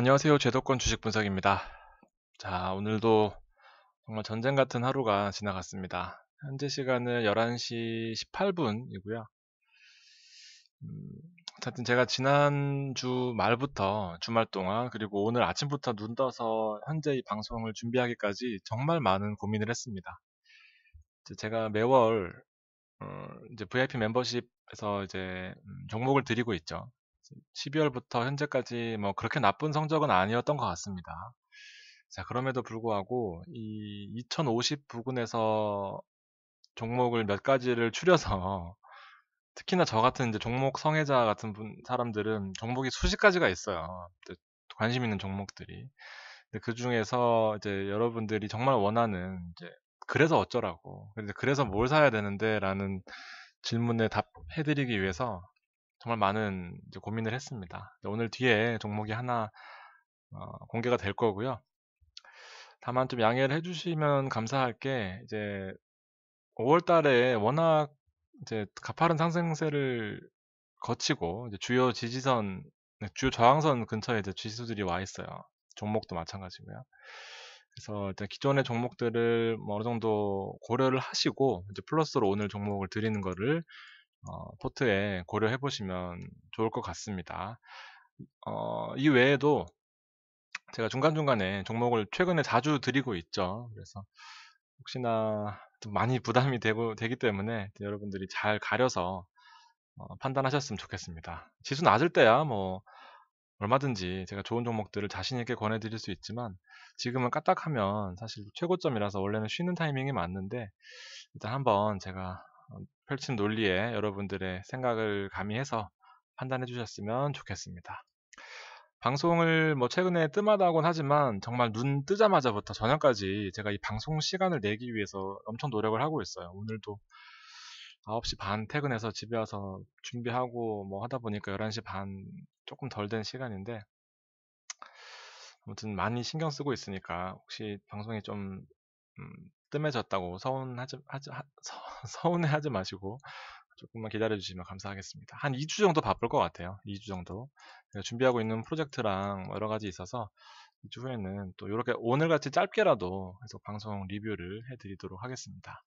안녕하세요. 제도권 주식 분석입니다. 자, 오늘도 정말 전쟁 같은 하루가 지나갔습니다. 현재 시간은 11시 18분이고요. 하여튼 제가 지난주 말부터 주말 동안 그리고 오늘 아침부터 눈 떠서 현재 이 방송을 준비하기까지 정말 많은 고민을 했습니다. 제가 매월 어, 이제 VIP 멤버십에서 이제 음, 종목을 드리고 있죠. 12월부터 현재까지 뭐 그렇게 나쁜 성적은 아니었던 것 같습니다. 자, 그럼에도 불구하고 이 2050 부근에서 종목을 몇 가지를 추려서 특히나 저 같은 이제 종목 성애자 같은 분, 사람들은 종목이 수십 가지가 있어요. 관심 있는 종목들이. 근데 그 중에서 이제 여러분들이 정말 원하는 이제 그래서 어쩌라고. 그래서 뭘 사야 되는데라는 질문에 답해드리기 위해서 정말 많은 고민을 했습니다. 오늘 뒤에 종목이 하나 어, 공개가 될 거고요. 다만 좀 양해를 해주시면 감사할 게 이제 5월달에 워낙 이제 가파른 상승세를 거치고 주요 지지선, 주요 저항선 근처에 이제 지수들이 와 있어요. 종목도 마찬가지고요. 그래서 일단 기존의 종목들을 뭐 어느 정도 고려를 하시고 이제 플러스로 오늘 종목을 드리는 거를 어, 포트에 고려해 보시면 좋을 것 같습니다. 어, 이 외에도 제가 중간중간에 종목을 최근에 자주 드리고 있죠. 그래서 혹시나 좀 많이 부담이 되고, 되기 때문에 여러분들이 잘 가려서 어, 판단하셨으면 좋겠습니다. 지수 낮을 때야 뭐 얼마든지 제가 좋은 종목들을 자신있게 권해드릴 수 있지만 지금은 까딱하면 사실 최고점이라서 원래는 쉬는 타이밍이 맞는데 일단 한번 제가 어, 펼친 논리에 여러분들의 생각을 가미해서 판단해 주셨으면 좋겠습니다. 방송을 뭐 최근에 뜸하다 하곤 하지만 정말 눈 뜨자마자부터 저녁까지 제가 이 방송 시간을 내기 위해서 엄청 노력을 하고 있어요. 오늘도 9시 반 퇴근해서 집에 와서 준비하고 뭐 하다 보니까 11시 반 조금 덜 된 시간인데 아무튼 많이 신경 쓰고 있으니까 혹시 방송이 좀 음, 뜸해졌다고 서운하지, 하지, 하, 서운해하지 마시고 조금만 기다려주시면 감사하겠습니다. 한 2주 정도 바쁠 것 같아요. 2주 정도. 준비하고 있는 프로젝트랑 여러 가지 있어서 2주 후에는 또 이렇게 오늘같이 짧게라도 계속 방송 리뷰를 해드리도록 하겠습니다.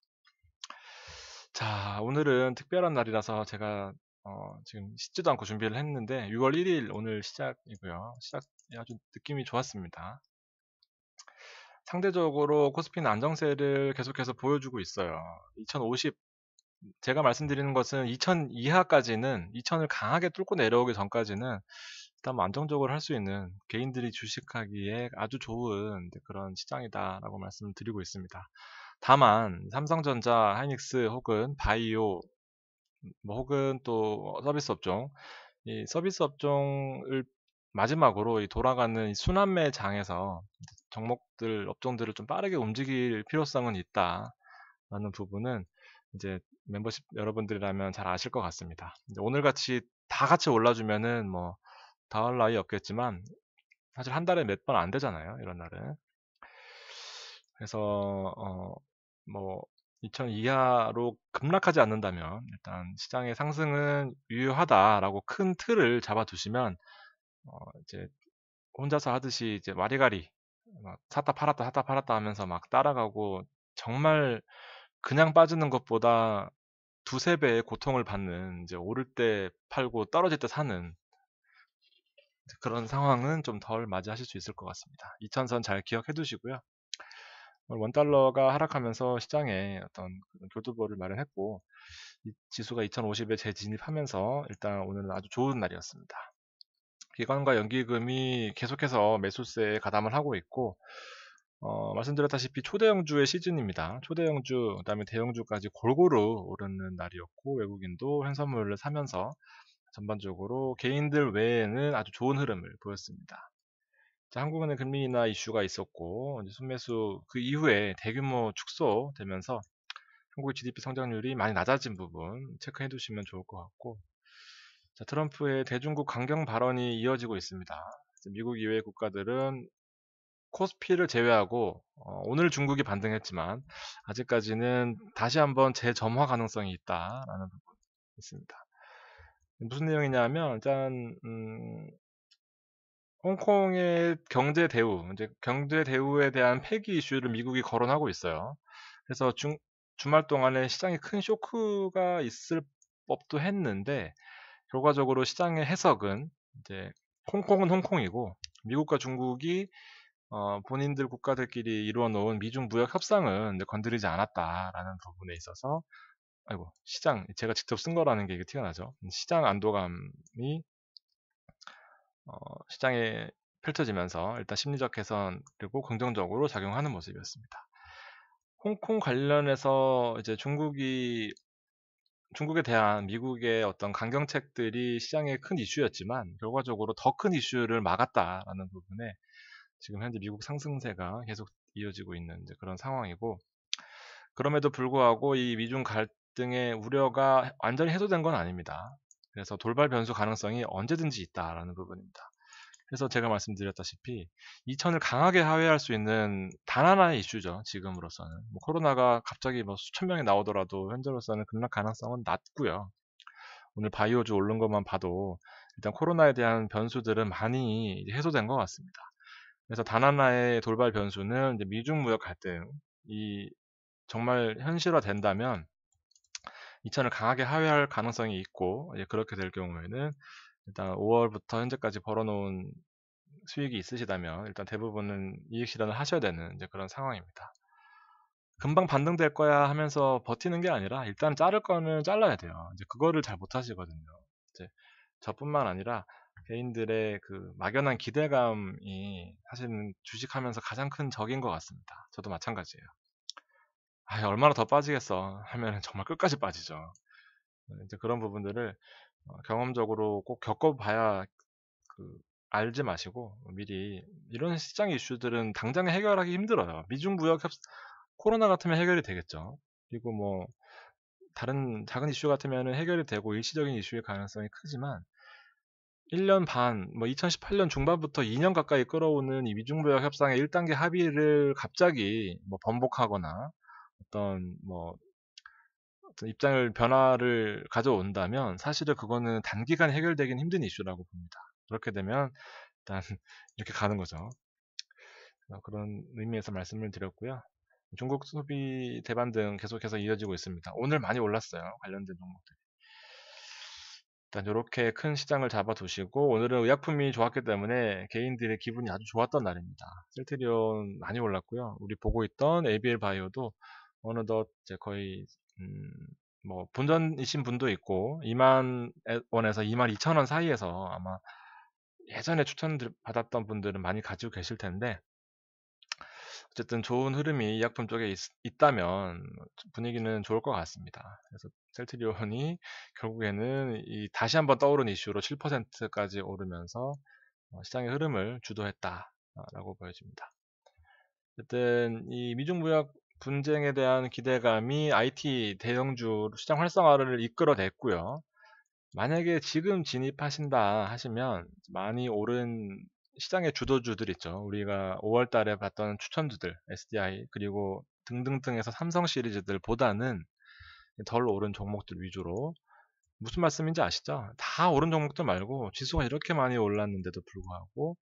자, 오늘은 특별한 날이라서 제가 어, 지금 씻지도 않고 준비를 했는데 6월 1일 오늘 시작이고요. 시작 아주 느낌이 좋았습니다. 상대적으로 코스피는 안정세를 계속해서 보여주고 있어요. 2050 제가 말씀드리는 것은 2000 이하까지는 2000을 강하게 뚫고 내려오기 전까지는 일단 뭐 안정적으로 할 수 있는 개인들이 주식하기에 아주 좋은 그런 시장이다라고 말씀 드리고 있습니다. 다만 삼성전자, 하이닉스 혹은 바이오 뭐 혹은 또 서비스 업종 이 서비스 업종을 마지막으로 이 돌아가는 순환매 장에서 종목들 업종들을 좀 빠르게 움직일 필요성은 있다라는 부분은 이제 멤버십 여러분들이라면 잘 아실 것 같습니다. 오늘 같이 다 같이 올라주면은 뭐 다할 나위 없겠지만 사실 한 달에 몇 번 안 되잖아요. 이런 날은. 그래서 어뭐2000 이하로 급락하지 않는다면 일단 시장의 상승은 유효하다라고 큰 틀을 잡아두시면 어, 이제 혼자서 하듯이 이제 와리가리 막 샀다 팔았다 샀다 팔았다 하면서 막 따라가고 정말 그냥 빠지는 것보다 두세 배의 고통을 받는 이제 오를 때 팔고 떨어질 때 사는 그런 상황은 좀 덜 맞이하실 수 있을 것 같습니다. 2 0 0 0선잘 기억해 두시고요. 원달러가 하락하면서 시장에 어떤 교두보를 마련했고 지수가 2050에 재진입하면서 일단 오늘은 아주 좋은 날이었습니다. 기관과 연기금이 계속해서 매수세에 가담을 하고 있고 어, 말씀드렸다시피 초대형주의 시즌입니다. 초대형주, 그다음에 대형주까지 골고루 오르는 날이었고 외국인도 횡선물을 사면서 전반적으로 개인들 외에는 아주 좋은 흐름을 보였습니다. 자, 한국은행 금리 인하 이슈가 있었고 순매수 그 이후에 대규모 축소되면서 한국의 GDP 성장률이 많이 낮아진 부분 체크해 두시면 좋을 것 같고 자, 트럼프의 대중국 강경 발언이 이어지고 있습니다. 미국 이외 의 국가들은 코스피를 제외하고 어, 오늘 중국이 반등했지만 아직까지는 다시 한번 재점화 가능성이 있다라는 부분이 있습니다. 무슨 내용이냐면 일단 음, 홍콩의 경제 대우, 이제 경제 대우에 대한 폐기 이슈를 미국이 거론하고 있어요. 그래서 중, 주말 동안에 시장에 큰 쇼크가 있을 법도 했는데 결과적으로 시장의 해석은 이제 홍콩은 홍콩이고 미국과 중국이 어, 본인들 국가들끼리 이루어놓은 미중 무역 협상은 건드리지 않았다라는 부분에 있어서 아이고 시장 제가 직접 쓴 거라는 게 튀어나죠. 음, 시장 안도감이 어, 시장에 펼쳐지면서 일단 심리적 개선 그리고 긍정적으로 작용하는 모습이었습니다. 홍콩 관련해서 이제 중국이 중국에 대한 미국의 어떤 강경책들이 시장에큰 이슈였지만 결과적으로 더 큰 이슈를 막았다라는 부분에 지금 현재 미국 상승세가 계속 이어지고 있는 그런 상황이고 그럼에도 불구하고 이 미중 갈등의 우려가 완전히 해소된 건 아닙니다. 그래서 돌발 변수 가능성이 언제든지 있다라는 부분입니다. 그래서 제가 말씀드렸다시피 이천을 강하게 하회할 수 있는 단 하나의 이슈죠. 지금으로서는 뭐 코로나가 갑자기 뭐 수천 명이 나오더라도 현재로서는 급락 가능성은 낮고요. 오늘 바이오주 오른 것만 봐도 일단 코로나에 대한 변수들은 많이 해소된 것 같습니다. 그래서 단 하나의 돌발 변수는 미중 무역 갈등 이 정말 현실화 된다면 이천을 강하게 하회할 가능성이 있고 그렇게 될 경우에는 일단 5월부터 현재까지 벌어놓은 수익이 있으시다면 일단 대부분은 이익 실현을 하셔야 되는 이제 그런 상황입니다. 금방 반등될 거야 하면서 버티는 게 아니라 일단 자를 거는 잘라야 돼요. 이제 그거를 잘 못 하시거든요. 이제 저뿐만 아니라 개인들의 그 막연한 기대감이 사실은 주식하면서 가장 큰 적인 것 같습니다. 저도 마찬가지예요. 아, 얼마나 더 빠지겠어 하면 정말 끝까지 빠지죠. 네, 이제 그런 부분들을 어, 경험적으로 꼭 겪어봐야 그 알지 마시고 미리 이런 시장 이슈들은 당장 해결하기 힘들어요. 미중 무역 협 코로나 같으면 해결이 되겠죠. 그리고 뭐 다른 작은 이슈 같으면 해결이 되고 일시적인 이슈일 가능성이 크지만 1년 반, 뭐 2018년 중반부터 2년 가까이 끌어오는 이 미중무역 협상의 1단계 합의를 갑자기 뭐 번복하거나 어떤 뭐 입장을 변화를 가져온다면 사실은 그거는 단기간 해결되긴 힘든 이슈라고 봅니다. 그렇게 되면 일단 이렇게 가는 거죠. 어, 그런 의미에서 말씀을 드렸고요. 중국 소비 대반 등 계속해서 이어지고 있습니다. 오늘 많이 올랐어요. 관련된 종목들 일단 이렇게 큰 시장을 잡아두시고 오늘은 의약품이 좋았기 때문에 개인들의 기분이 아주 좋았던 날입니다. 셀트리온 많이 올랐고요. 우리 보고 있던 ABL 바이오도 어느덧 이제 거의 음, 뭐 본전이신 분도 있고 2만 원에서 2만 2천 원 사이에서 아마 예전에 추천 받았던 분들은 많이 가지고 계실 텐데 어쨌든 좋은 흐름이 이 약품 쪽에 있, 다면 분위기는 좋을 것 같습니다. 그래서 셀트리온이 결국에는 이 다시 한번 떠오른 이슈로 7%까지 오르면서 어, 시장의 흐름을 주도했다라고 보여집니다. 어쨌든 이 미중 무역 분쟁에 대한 기대감이 IT 대형주 시장 활성화를 이끌어냈고요. 만약에 지금 진입하신다 하시면 많이 오른 시장의 주도주들 있죠. 우리가 5월 달에 봤던 추천주들, SDI, 그리고 등등등에서 삼성 시리즈들보다는 덜 오른 종목들 위주로 무슨 말씀인지 아시죠? 다 오른 종목들 말고 지수가 이렇게 많이 올랐는데도 불구하고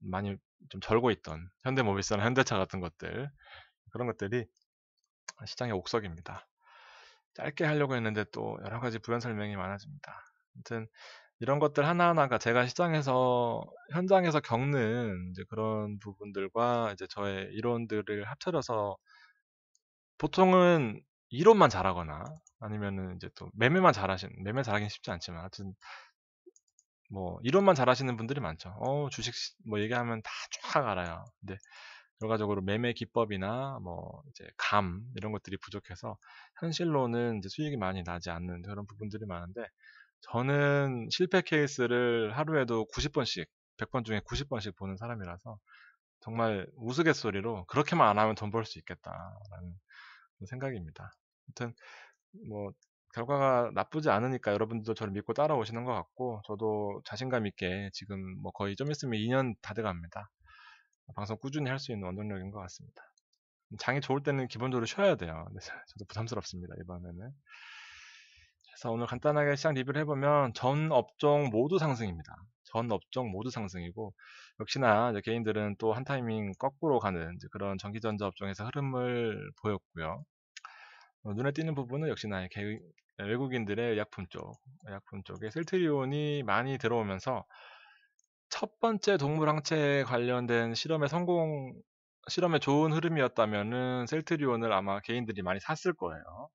많이 좀 절고 있던 현대모비스나 현대차 같은 것들 그런 것들이 시장의 옥석입니다. 짧게 하려고 했는데 또 여러 가지 부연 설명이 많아집니다. 아무튼 이런 것들 하나하나가 제가 시장에서 현장에서 겪는 그런 부분들과 이제 저의 이론들을 합쳐져서 보통은 이론만 잘하거나 아니면은 이제 또 매매만 잘하시 매매 잘하긴 쉽지 않지만 하여튼 뭐 이론만 잘하시는 분들이 많죠. 어 주식 뭐 얘기하면 다 쫙 알아요. 근데 결과적으로 매매 기법이나 뭐 이제 감 이런 것들이 부족해서 현실로는 이제 수익이 많이 나지 않는 그런 부분들이 많은데 저는 실패 케이스를 하루에도 90번씩 100번 중에 90번씩 보는 사람이라서 정말 우스갯소리로 그렇게만 안 하면 돈 벌 수 있겠다라는 생각입니다. 아무튼 뭐 결과가 나쁘지 않으니까 여러분들도 저를 믿고 따라오시는 것 같고 저도 자신감 있게 지금 뭐 거의 좀 있으면 2년 다 돼갑니다. 방송 꾸준히 할 수 있는 원동력인 것 같습니다. 음, 장이 좋을 때는 기본적으로 쉬어야 돼요. 저도 부담스럽습니다. 이번에는. 그래서 오늘 간단하게 시장 리뷰를 해보면 전 업종 모두 상승입니다. 전 업종 모두 상승이고 역시나 개인들은 또 한 타이밍 거꾸로 가는 그런 전기전자 업종에서 흐름을 보였고요. 어, 눈에 띄는 부분은 역시나 외국인들의 의약품 쪽, 의약품 쪽에 셀트리온이 많이 들어오면서 첫 번째 동물 항체 관련된 실험의 성공, 실험의 좋은 흐름이었다면은 셀트리온을 아마 개인들이 많이 샀을 거예요.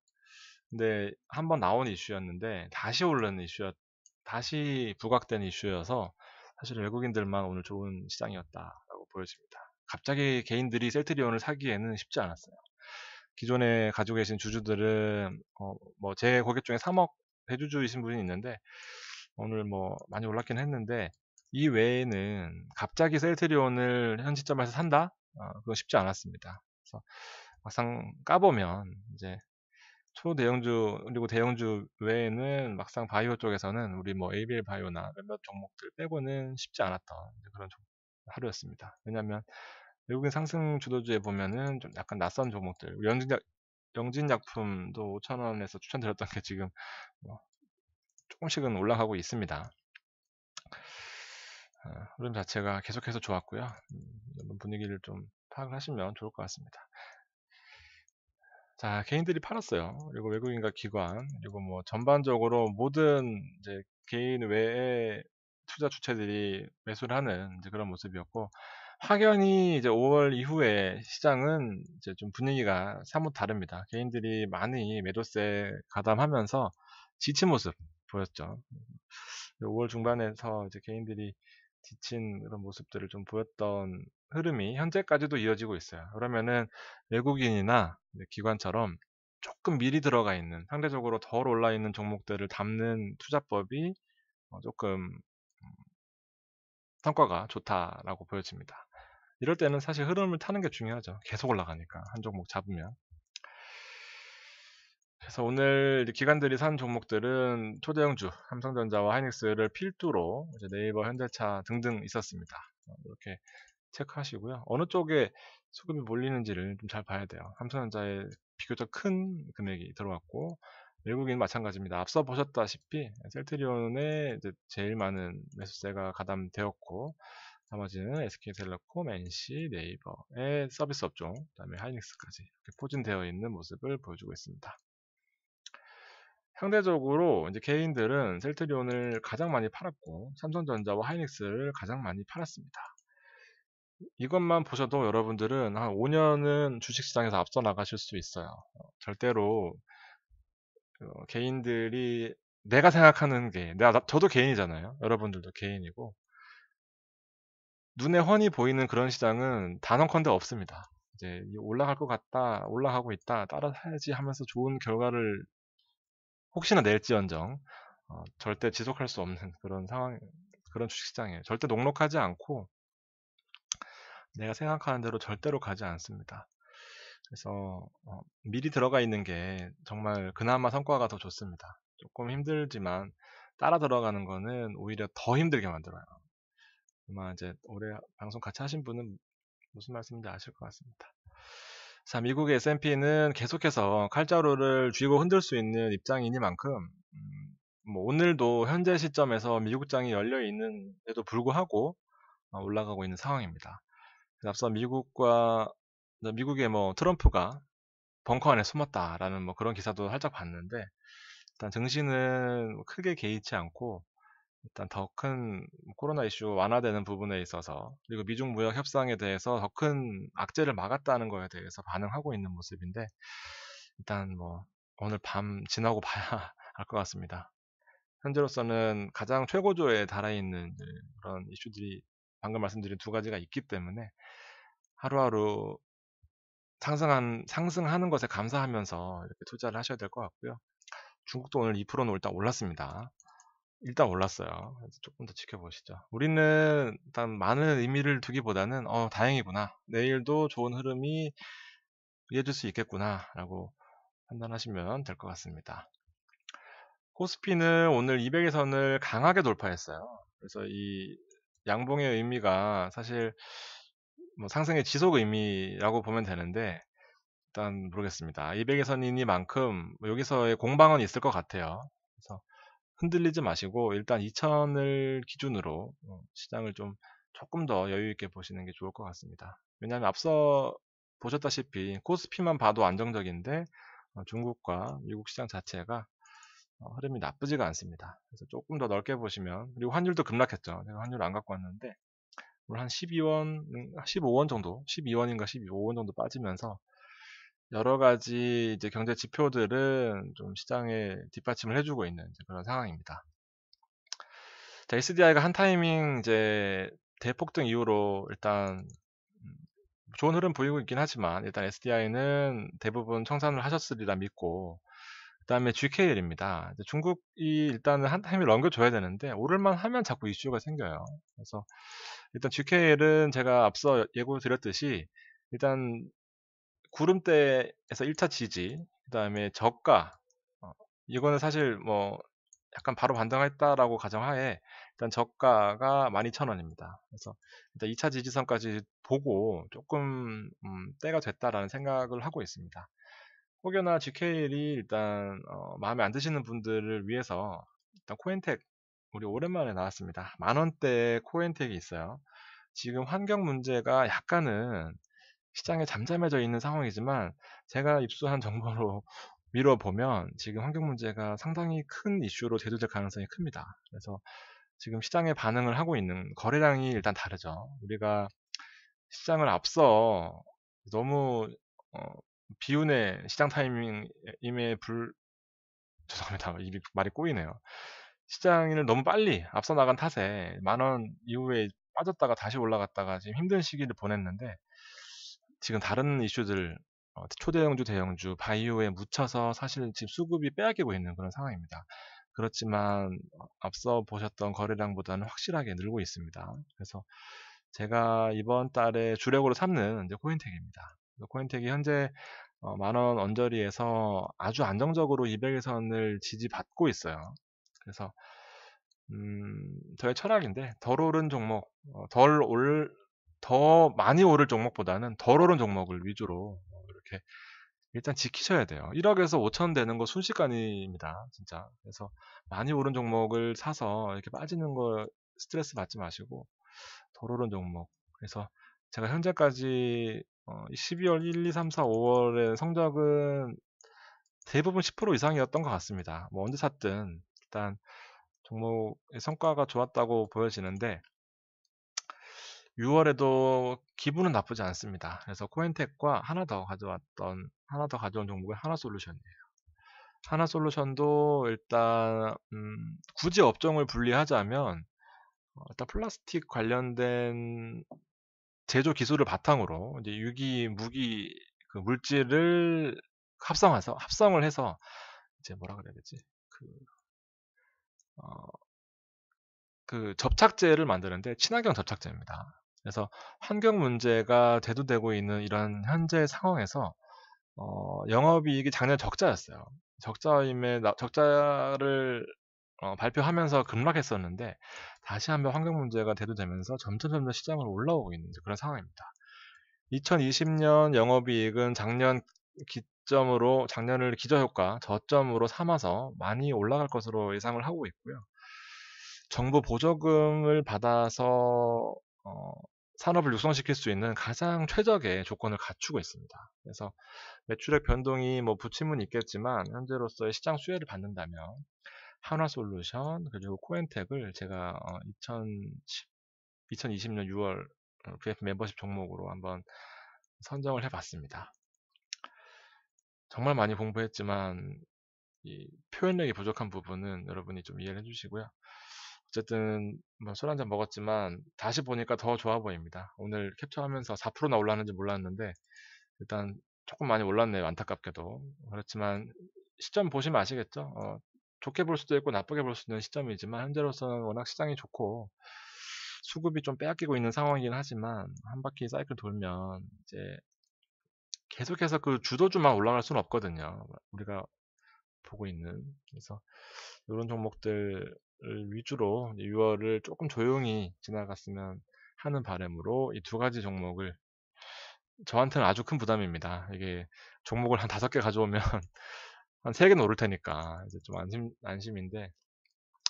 근데 한번 나온 이슈였는데 다시 오른 이슈였, 다시 부각된 이슈여서 사실 외국인들만 오늘 좋은 시장이었다라고 보여집니다. 갑자기 개인들이 셀트리온을 사기에는 쉽지 않았어요. 기존에 가지고 계신 주주들은 어, 뭐제 고객 중에 3억 배주주이신 분이 있는데 오늘 뭐 많이 올랐긴 했는데 이 외에는 갑자기 셀트리온을 현 시점에서 산다? 어, 그거 쉽지 않았습니다. 그래서 막상 까보면 이제 초대형주 그리고 대형주 외에는 막상 바이오 쪽에서는 우리 뭐 ABL 바이오나 몇몇 종목들 빼고는 쉽지 않았던 그런 하루였습니다. 왜냐하면 외국인 상승 주도주에 보면은 좀 약간 낯선 종목들 영진약 영진약품도 5천원에서 추천드렸던 게 지금 뭐 조금씩은 올라가고 있습니다. 어, 흐름 자체가 계속해서 좋았고요. 음, 이런 분위기를 좀 파악을 하시면 좋을 것 같습니다. 자, 개인들이 팔았어요. 그리고 외국인과 기관, 그리고 뭐 전반적으로 모든 이제 개인 외에 투자 주체들이 매수를 하는 그런 모습이었고, 확연히 이제 5월 이후에 시장은 이제 좀 분위기가 사뭇 다릅니다. 개인들이 많이 매도세 가담하면서 지친 모습 보였죠. 5월 중반에서 이제 개인들이 지친 그런 모습들을 좀 보였던 흐름이 현재까지도 이어지고 있어요. 그러면은 외국인이나 기관처럼 조금 미리 들어가 있는 상대적으로 덜 올라 있는 종목들을 담는 투자법이 어, 조금 음, 성과가 좋다라고 보여집니다. 이럴 때는 사실 흐름을 타는 게 중요하죠. 계속 올라가니까 한 종목 잡으면 그래서 오늘 기관들이 산 종목들은 초대형주 삼성전자와 하이닉스를 필두로 네이버 현대차 등등 있었습니다. 어, 이렇게 체크하시고요. 어느 쪽에 수급이 몰리는지를 좀 잘 봐야 돼요. 삼성전자에 비교적 큰 금액이 들어왔고 외국인 마찬가지입니다. 앞서 보셨다시피 셀트리온에 제일 많은 매수세가 가담되었고 나머지는 SK텔레콤, NC, 네이버의 서비스 업종, 그다음에 하이닉스까지 이렇게 포진되어 있는 모습을 보여주고 있습니다. 상대적으로 이제 개인들은 셀트리온을 가장 많이 팔았고 삼성전자와 하이닉스를 가장 많이 팔았습니다. 이것만 보셔도 여러분들은 한 5년은 주식시장에서 앞서 나가실 수 있어요. 어, 절대로 어, 개인들이 내가 생각하는 게 내가 저도 개인이잖아요. 여러분들도 개인이고 눈에 훤히 보이는 그런 시장은 단언컨대 없습니다. 이제 올라갈 것 같다, 올라가고 있다, 따라사야지 하면서 좋은 결과를 혹시나 낼지언정 어, 절대 지속할 수 없는 그런 상황 그런 주식시장이에요. 절대 녹록하지 않고 내가 생각하는 대로 절대로 가지 않습니다. 그래서 어, 미리 들어가 있는 게 정말 그나마 성과가 더 좋습니다. 조금 힘들지만 따라 들어가는 거는 오히려 더 힘들게 만들어요. 아마 이제 올해 방송 같이 하신 분은 무슨 말씀인지 아실 것 같습니다. 자, 미국의 S&P는 계속해서 칼자루를 쥐고 흔들 수 있는 입장이니만큼 음, 뭐 오늘도 현재 시점에서 미국장이 열려 있는데도 불구하고 어, 올라가고 있는 상황입니다. 앞서 미국과 어, 미국의 뭐 트럼프가 벙커 안에 숨었다라는 뭐 그런 기사도 살짝 봤는데 일단 정시는 크게 개의치 않고 일단 더 큰 코로나 이슈 완화되는 부분에 있어서 그리고 미중 무역 협상에 대해서 더 큰 악재를 막았다는 거에 대해서 반응하고 있는 모습인데 일단 뭐 오늘 밤 지나고 봐야 알 것 같습니다. 현재로서는 가장 최고조에 달아있는 그런 이슈들이 방금 말씀드린 두 가지가 있기 때문에 하루하루 상승한, 상승하는 것에 감사하면서 이렇게 투자를 하셔야 될 것 같고요. 중국도 오늘 2%는 일단 올랐습니다. 일단 올랐어요. 조금 더 지켜보시죠. 우리는 일단 많은 의미를 두기보다는 어 다행이구나. 내일도 좋은 흐름이 이어질 수 있겠구나라고 판단하시면 될 것 같습니다. 코스피는 오늘 200의 선을 강하게 돌파했어요. 그래서 이 양봉의 의미가 사실 뭐 상승의 지속 의미라고 보면 되는데 일단 모르겠습니다. 200의 선이니만큼 뭐 여기서의 공방은 있을 것 같아요. 그래서 흔들리지 마시고 일단 2천을 기준으로 어, 시장을 좀 조금 더 여유 있게 보시는 게 좋을 것 같습니다. 왜냐하면 앞서 보셨다시피 코스피만 봐도 안정적인데 어, 중국과 미국 시장 자체가 어, 흐름이 나쁘지가 않습니다. 그래서 조금 더 넓게 보시면 그리고 환율도 급락했죠. 제가 환율 안 갖고 왔는데 오늘 한 12원, 15원 음, 정도, 12원인가 15원 정도 빠지면서 여러 가지 이제 경제 지표들은 좀 시장에 뒷받침을 해주고 있는 그런 상황입니다. 자, SDI가 한 타이밍 이제 대폭등 이후로 일단 음, 좋은 흐름 보이고 있긴 하지만 일단 SDI는 대부분 청산을 하셨으리라 믿고 그다음에 GKL입니다. 중국이 일단은 한 타임을 넘겨줘야 되는데 오를만 하면 자꾸 이슈가 생겨요. 그래서 일단 GKL은 제가 앞서 예고 드렸듯이 일단 구름대에서 1차 지지, 그 다음에 저가, 어, 이거는 사실 뭐 약간 바로 반등했다라고 가정하에 일단 저가가 12,000원입니다. 그래서 일단 2차 지지선까지 보고 조금 음, 때가 됐다라는 생각을 하고 있습니다. 혹여나 GKL이 일단 어, 마음에 안 드시는 분들을 위해서 일단 코엔텍 우리 오랜만에 나왔습니다. 만 원대 코엔텍이 있어요. 지금 환경 문제가 약간은 시장에 잠잠해져 있는 상황이지만 제가 입수한 정보로 미뤄보면 지금 환경 문제가 상당히 큰 이슈로 대조될 가능성이 큽니다. 그래서 지금 시장에 반응을 하고 있는 거래량이 일단 다르죠. 우리가 시장을 앞서 너무 어, 비운의 시장 타이밍임에 불 죄송합니다. 입이 말이 꼬이네요. 시장을 너무 빨리 앞서 나간 탓에 만원 이후에 빠졌다가 다시 올라갔다가 지금 힘든 시기를 보냈는데 지금 다른 이슈들 어, 초대형주, 대형주, 바이오에 묻혀서 사실 지금 수급이 빼앗기고 있는 그런 상황입니다. 그렇지만 앞서 보셨던 거래량보다는 확실하게 늘고 있습니다. 그래서 제가 이번 달에 주력으로 삼는 이제 코인텍입니다. 코인텍이 현재 어, 만원 언저리에서 아주 안정적으로 200일선을 지지받고 있어요. 그래서 음, 저의 철학인데 덜 오른 종목, 어, 덜 올, 더 많이 오를 종목보다는 덜 오른 종목을 위주로 뭐 이렇게 일단 지키셔야 돼요. 1억에서 5천 되는 거 순식간입니다. 진짜. 그래서 많이 오른 종목을 사서 이렇게 빠지는 거 스트레스 받지 마시고 덜 오른 종목. 그래서 제가 현재까지 12월 1, 2, 3, 4, 5월의 성적은 대부분 10% 이상이었던 것 같습니다. 뭐 언제 샀든 일단 종목의 성과가 좋았다고 보여지는데 6월에도 기분은 나쁘지 않습니다. 그래서 코엔텍과 하나 더 가져왔던 하나 더 가져온 종목이 하나솔루션이에요. 하나솔루션도 일단 음, 굳이 업종을 분리하자면 어, 일단 플라스틱 관련된 제조 기술을 바탕으로 이제 유기 무기 그 물질을 합성해서 합성을 해서 이제 뭐라 그래야 되지 그, 어, 그 접착제를 만드는데 친환경 접착제입니다. 그래서 환경 문제가 대두되고 있는 이런 현재 상황에서 어, 영업이익이 작년 적자였어요. 적자임에 나, 적자를 어, 발표하면서 급락했었는데 다시 한번 환경 문제가 대두되면서 점점 점점 시장을 올라오고 있는 그런 상황입니다. 2020년 영업이익은 작년 기점으로 작년을 기저효과 저점으로 삼아서 많이 올라갈 것으로 예상을 하고 있고요. 정부 보조금을 받아서 어, 산업을 육성시킬 수 있는 가장 최적의 조건을 갖추고 있습니다. 그래서 매출액 변동이 뭐 부침은 있겠지만 현재로서의 시장 수혜를 받는다면 한화솔루션 그리고 코엔텍을 제가 2010, 2020년 6월 VF 멤버십 종목으로 한번 선정을 해봤습니다. 정말 많이 공부했지만 표현력이 부족한 부분은 여러분이 좀 이해를 해주시고요. 어쨌든 뭐 술 한잔 먹었지만 다시 보니까 더 좋아 보입니다. 오늘 캡처하면서 4%나 올랐는지 몰랐는데 일단 조금 많이 올랐네요. 안타깝게도. 그렇지만 시점 보시면 아시겠죠? 어, 좋게 볼 수도 있고 나쁘게 볼 수 있는 시점이지만 현재로서는 워낙 시장이 좋고 수급이 좀 빼앗기고 있는 상황이긴 하지만 한 바퀴 사이클 돌면 이제 계속해서 그 주도주만 올라갈 수는 없거든요. 우리가 보고 있는 그래서 이런 종목들 위주로 6월을 조금 조용히 지나갔으면 하는 바람으로 이 두 가지 종목을 저한테는 아주 큰 부담입니다. 이게 종목을 한 다섯 개 가져오면 한 세 개는 오를 테니까 이제 좀 안심 안심인데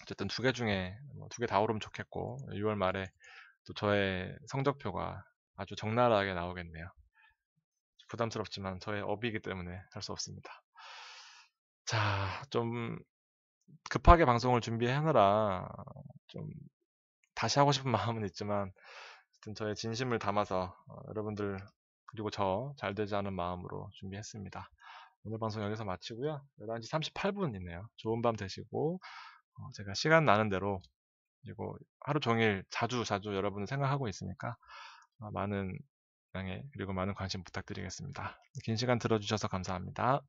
어쨌든 두 개 중에 뭐 두개 다 오르면 좋겠고 6월 말에 또 저의 성적표가 아주 적나라하게 나오겠네요. 부담스럽지만 저의 업이기 때문에 할 수 없습니다. 자, 좀 급하게 방송을 준비하느라 좀 다시 하고 싶은 마음은 있지만 어쨌든 저의 진심을 담아서 어, 여러분들 그리고 저잘 되지 않은 마음으로 준비했습니다. 오늘 방송 여기서 마치고요. 11시 38분이네요. 좋은 밤 되시고 어, 제가 시간 나는 대로 그리고 하루 종일 자주 자주 여러분을 생각하고 있으니까 어, 많은 양해 그리고 많은 관심 부탁드리겠습니다. 긴 시간 들어주셔서 감사합니다.